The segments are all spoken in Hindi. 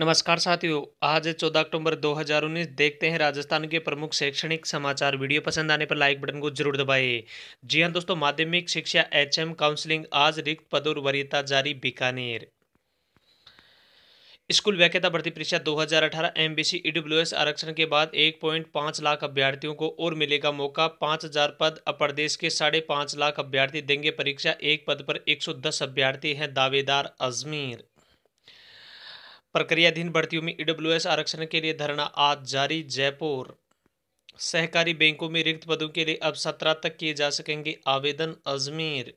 नमस्कार साथियों आज चौदह अक्टूबर 2019 देखते हैं राजस्थान के प्रमुख शैक्षणिक समाचार वीडियो पसंद आने पर लाइक बटन को जरूर दबाएं जी हां दोस्तों माध्यमिक शिक्षा एचएम काउंसलिंग आज रिक्त पद और वरीयता जारी बीकानेर स्कूल व्याख्याता भर्ती परीक्षा 2018 एमबीसी ईडब्ल्यूएस आरक्षण के बाद 1.5 लाख अभ्यर्थियों को और मिलेगा मौका 5000 पद अब प्रदेश के साढ़े पाँच लाख अभ्यर्थी देंगे परीक्षा एक पद पर 110 अभ्यर्थी हैं दावेदार अजमेर प्रक्रियाधीन भर्तियों में ईडब्ल्यू e आरक्षण के लिए धरना आज जारी जयपुर सहकारी बैंकों में रिक्त पदों के लिए अब सत्रह तक किए जा सकेंगे आवेदन अजमेर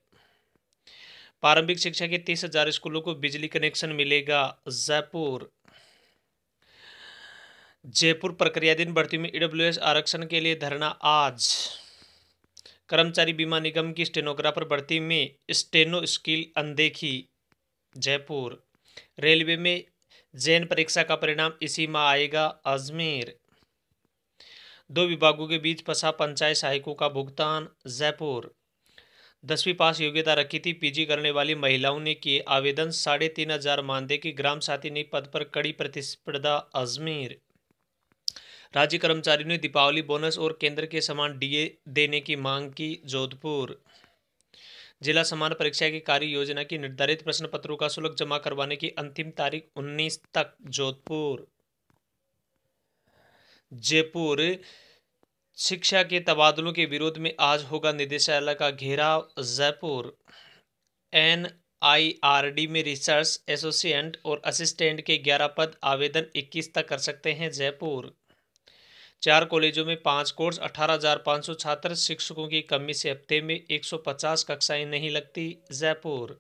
प्रारंभिक शिक्षा के तीस हजार स्कूलों को बिजली कनेक्शन मिलेगा जयपुर जयपुर प्रक्रियाधीन भर्ती में ईडब्ल्यू e आरक्षण के लिए धरना आज कर्मचारी बीमा निगम की स्टेनोग्राफर भर्ती में स्टेनो स्किल अनदेखी जयपुर रेलवे में जैन परीक्षा का परिणाम इसी माह आएगा अजमेर दो विभागों के बीच फंसा पंचायत सहायकों का भुगतान जयपुर दसवीं पास योग्यता रखी थी पीजी करने वाली महिलाओं ने किए आवेदन साढ़े तीन हजार मानदेय की ग्राम साथी पद पर कड़ी प्रतिस्पर्धा अजमेर राज्य कर्मचारियों ने दीपावली बोनस और केंद्र के समान डीए देने की मांग की जोधपुर जिला समान परीक्षा की कार्य योजना की निर्धारित प्रश्न पत्रों का शुल्क जमा करवाने की अंतिम तारीख 19 तक जोधपुर जयपुर शिक्षा के तबादलों के विरोध में आज होगा निदेशालय का घेराव जयपुर एन आईआरडी में रिसर्च एसोसिएट और असिस्टेंट के 11 पद आवेदन 21 तक कर सकते हैं जयपुर चार कॉलेजों में पाँच कोर्स अठारह छात्र शिक्षकों की कमी से हफ्ते में 150 कक्षाएं नहीं लगती जयपुर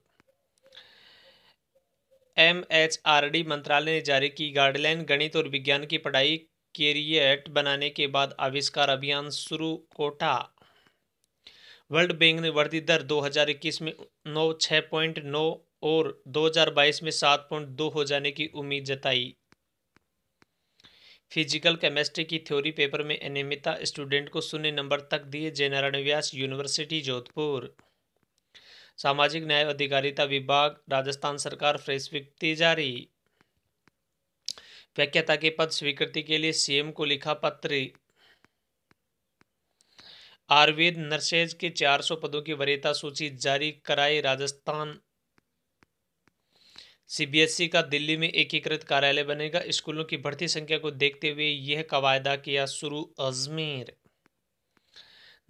एमएचआरडी मंत्रालय ने जारी की गाइडलाइन गणित और विज्ञान की पढ़ाई कैरियट बनाने के बाद आविष्कार अभियान शुरू कोटा वर्ल्ड बैंक ने वृद्धि दर 2021 में नौ छः पॉइंट नौ और 2022 में सात पॉइंट दो हो जाने की उम्मीद जताई फिजिकल केमिस्ट्री की थ्योरी पेपर में अनियमितता स्टूडेंट को शून्य नंबर तक दिए जयनारायण व्यास यूनिवर्सिटी जोधपुर सामाजिक न्याय अधिकारिता विभाग राजस्थान सरकार फ्रेश व्यक्ति जारी व्याख्याता के पद स्वीकृति के लिए सीएम को लिखा पत्र आयुर्वेद नर्सेज के 400 पदों की वरीयता सूची जारी कराई राजस्थान सीबीएसई का दिल्ली में एकीकृत कार्यालय बनेगा स्कूलों की बढ़ती संख्या को देखते हुए यह कवायदा किया शुरू अजमेर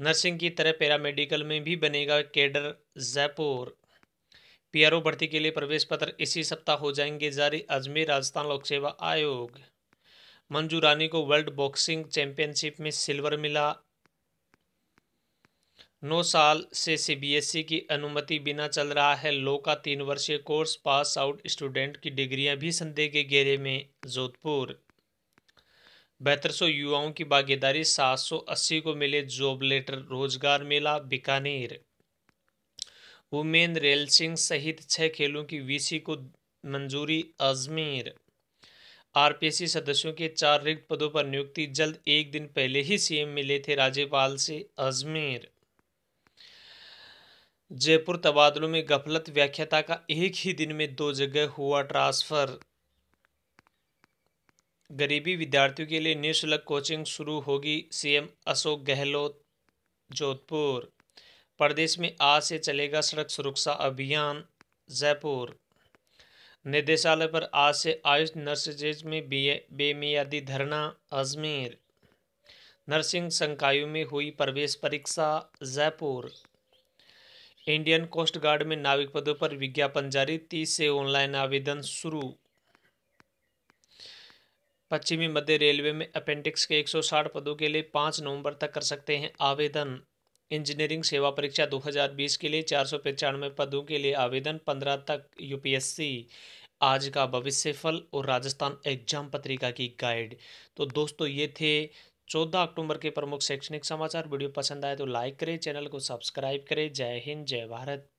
नर्सिंग की तरह पैरामेडिकल में भी बनेगा केडर जयपुर पीआरओ भर्ती के लिए प्रवेश पत्र इसी सप्ताह हो जाएंगे जारी अजमेर राजस्थान लोक सेवा आयोग मंजू रानी को वर्ल्ड बॉक्सिंग चैंपियनशिप में सिल्वर मिला नौ साल से सीबीएसई e की अनुमति बिना चल रहा है लो का तीन वर्षीय कोर्स पास आउट स्टूडेंट की डिग्रियां भी संदेह के घेरे में जोधपुर बेहतर सौ युवाओं की भागीदारी सात सौ अस्सी को मिले जॉब लेटर रोजगार मेला बीकानेर वुमेन रेल सिंह सहित छह खेलों की वीसी को मंजूरी अजमेर आरपीएससी सदस्यों के चार रिक्त पदों पर नियुक्ति जल्द एक दिन पहले ही सीएम मिले थे राज्यपाल से अजमेर जयपुर तबादलों में गफलत व्याख्याता का एक ही दिन में दो जगह हुआ ट्रांसफ़र गरीबी विद्यार्थियों के लिए निःशुल्क कोचिंग शुरू होगी सीएम अशोक गहलोत जोधपुर प्रदेश में आज से चलेगा सड़क सुरक्षा अभियान जयपुर निदेशालय पर आज से आयुष नर्सेज में बेमियादी धरना अजमेर नर्सिंग संकायों में हुई प्रवेश परीक्षा जयपुर इंडियन कोस्ट गार्ड में नाविक पदों पर विज्ञापन जारी तीस से ऑनलाइन आवेदन शुरू पश्चिमी मध्य रेलवे में अपेंडिक्स के 160 पदों के लिए 5 नवंबर तक कर सकते हैं आवेदन इंजीनियरिंग सेवा परीक्षा 2020 के लिए चार पदों के लिए आवेदन 15 तक यूपीएससी आज का भविष्य फल और राजस्थान एग्जाम पत्रिका की गाइड तो दोस्तों ये थे चौदह अक्टूबर के प्रमुख शैक्षणिक समाचार वीडियो पसंद आए तो लाइक करें चैनल को सब्सक्राइब करें जय हिंद जय भारत